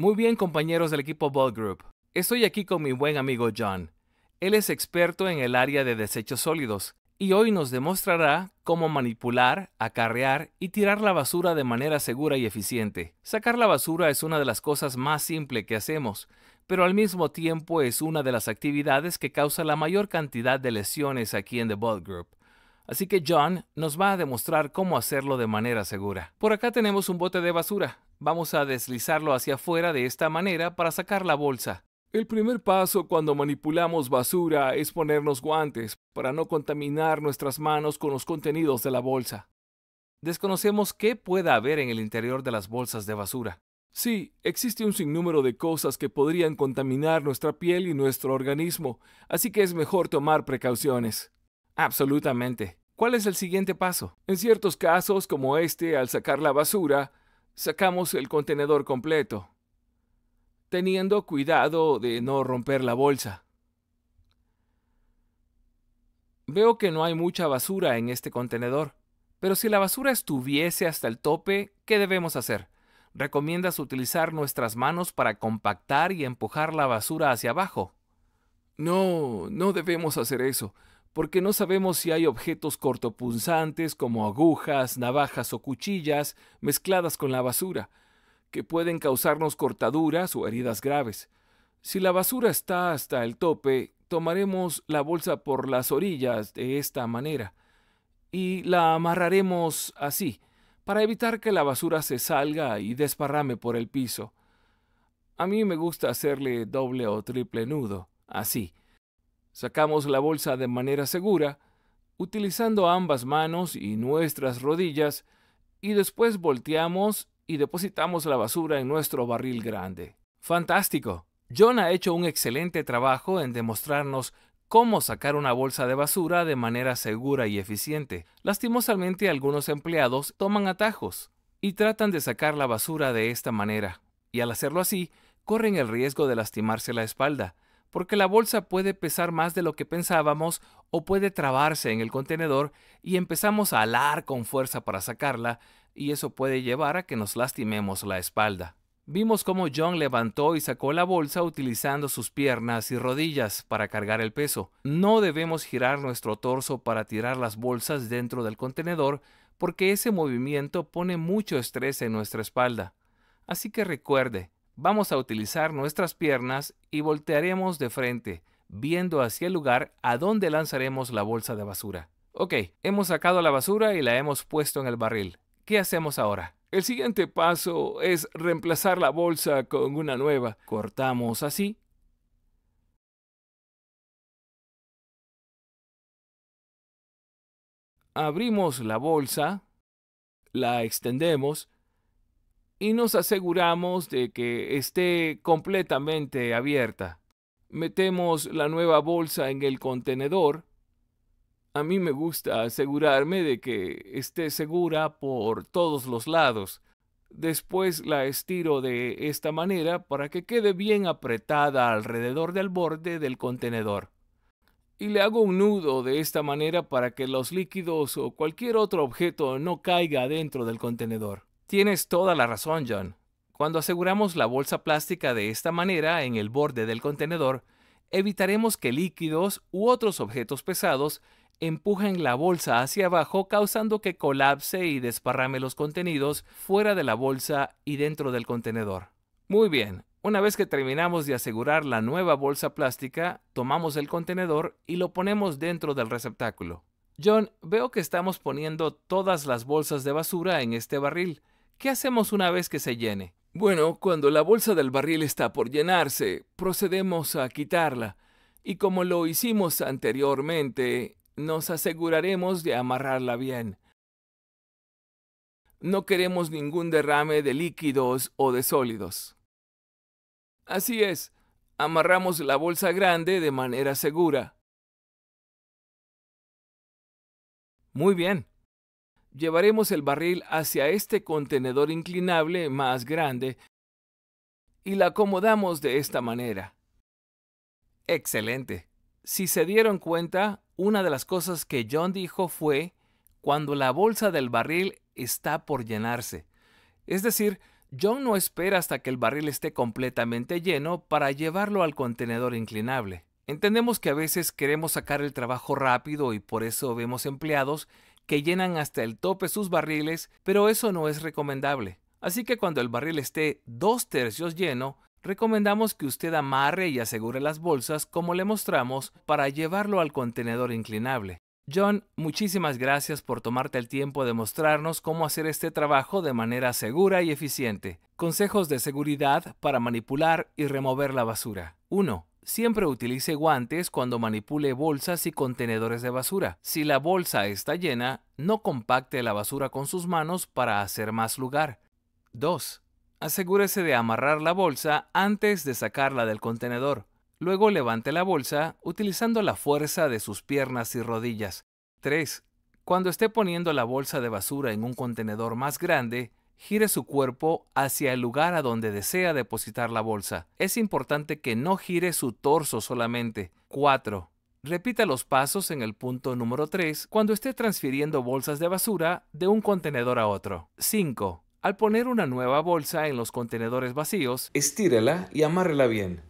Muy bien compañeros del equipo Ball Group, estoy aquí con mi buen amigo John. Él es experto en el área de desechos sólidos y hoy nos demostrará cómo manipular, acarrear y tirar la basura de manera segura y eficiente. Sacar la basura es una de las cosas más simples que hacemos, pero al mismo tiempo es una de las actividades que causa la mayor cantidad de lesiones aquí en The Ball Group. Así que John nos va a demostrar cómo hacerlo de manera segura. Por acá tenemos un bote de basura. Vamos a deslizarlo hacia afuera de esta manera para sacar la bolsa. El primer paso cuando manipulamos basura es ponernos guantes para no contaminar nuestras manos con los contenidos de la bolsa. Desconocemos qué pueda haber en el interior de las bolsas de basura. Sí, existe un sinnúmero de cosas que podrían contaminar nuestra piel y nuestro organismo, así que es mejor tomar precauciones. Absolutamente. ¿Cuál es el siguiente paso? En ciertos casos, como este, al sacar la basura, sacamos el contenedor completo, teniendo cuidado de no romper la bolsa. Veo que no hay mucha basura en este contenedor, pero si la basura estuviese hasta el tope, ¿qué debemos hacer? ¿Recomiendas utilizar nuestras manos para compactar y empujar la basura hacia abajo? No, no debemos hacer eso porque no sabemos si hay objetos cortopunzantes como agujas, navajas o cuchillas mezcladas con la basura, que pueden causarnos cortaduras o heridas graves. Si la basura está hasta el tope, tomaremos la bolsa por las orillas de esta manera y la amarraremos así, para evitar que la basura se salga y desparrame por el piso. A mí me gusta hacerle doble o triple nudo, así, Sacamos la bolsa de manera segura, utilizando ambas manos y nuestras rodillas, y después volteamos y depositamos la basura en nuestro barril grande. ¡Fantástico! John ha hecho un excelente trabajo en demostrarnos cómo sacar una bolsa de basura de manera segura y eficiente. Lastimosamente algunos empleados toman atajos y tratan de sacar la basura de esta manera, y al hacerlo así, corren el riesgo de lastimarse la espalda, porque la bolsa puede pesar más de lo que pensábamos o puede trabarse en el contenedor y empezamos a alar con fuerza para sacarla y eso puede llevar a que nos lastimemos la espalda. Vimos cómo John levantó y sacó la bolsa utilizando sus piernas y rodillas para cargar el peso. No debemos girar nuestro torso para tirar las bolsas dentro del contenedor porque ese movimiento pone mucho estrés en nuestra espalda. Así que recuerde, Vamos a utilizar nuestras piernas y voltearemos de frente, viendo hacia el lugar a donde lanzaremos la bolsa de basura. Ok, hemos sacado la basura y la hemos puesto en el barril. ¿Qué hacemos ahora? El siguiente paso es reemplazar la bolsa con una nueva. Cortamos así abrimos la bolsa, la extendemos y nos aseguramos de que esté completamente abierta. Metemos la nueva bolsa en el contenedor. A mí me gusta asegurarme de que esté segura por todos los lados. Después la estiro de esta manera para que quede bien apretada alrededor del borde del contenedor. Y le hago un nudo de esta manera para que los líquidos o cualquier otro objeto no caiga dentro del contenedor. Tienes toda la razón, John. Cuando aseguramos la bolsa plástica de esta manera en el borde del contenedor, evitaremos que líquidos u otros objetos pesados empujen la bolsa hacia abajo causando que colapse y desparrame los contenidos fuera de la bolsa y dentro del contenedor. Muy bien, una vez que terminamos de asegurar la nueva bolsa plástica, tomamos el contenedor y lo ponemos dentro del receptáculo. John, veo que estamos poniendo todas las bolsas de basura en este barril. ¿Qué hacemos una vez que se llene? Bueno, cuando la bolsa del barril está por llenarse, procedemos a quitarla y como lo hicimos anteriormente, nos aseguraremos de amarrarla bien. No queremos ningún derrame de líquidos o de sólidos. Así es, amarramos la bolsa grande de manera segura. Muy bien llevaremos el barril hacia este contenedor inclinable más grande y la acomodamos de esta manera. Excelente. Si se dieron cuenta, una de las cosas que John dijo fue cuando la bolsa del barril está por llenarse. Es decir, John no espera hasta que el barril esté completamente lleno para llevarlo al contenedor inclinable. Entendemos que a veces queremos sacar el trabajo rápido y por eso vemos empleados que llenan hasta el tope sus barriles, pero eso no es recomendable. Así que cuando el barril esté dos tercios lleno, recomendamos que usted amarre y asegure las bolsas como le mostramos para llevarlo al contenedor inclinable. John, muchísimas gracias por tomarte el tiempo de mostrarnos cómo hacer este trabajo de manera segura y eficiente. Consejos de seguridad para manipular y remover la basura. 1. Siempre utilice guantes cuando manipule bolsas y contenedores de basura. Si la bolsa está llena, no compacte la basura con sus manos para hacer más lugar. 2. Asegúrese de amarrar la bolsa antes de sacarla del contenedor. Luego levante la bolsa utilizando la fuerza de sus piernas y rodillas. 3. Cuando esté poniendo la bolsa de basura en un contenedor más grande, gire su cuerpo hacia el lugar a donde desea depositar la bolsa. Es importante que no gire su torso solamente. 4. Repita los pasos en el punto número 3 cuando esté transfiriendo bolsas de basura de un contenedor a otro. 5. Al poner una nueva bolsa en los contenedores vacíos, estírela y amárrela bien.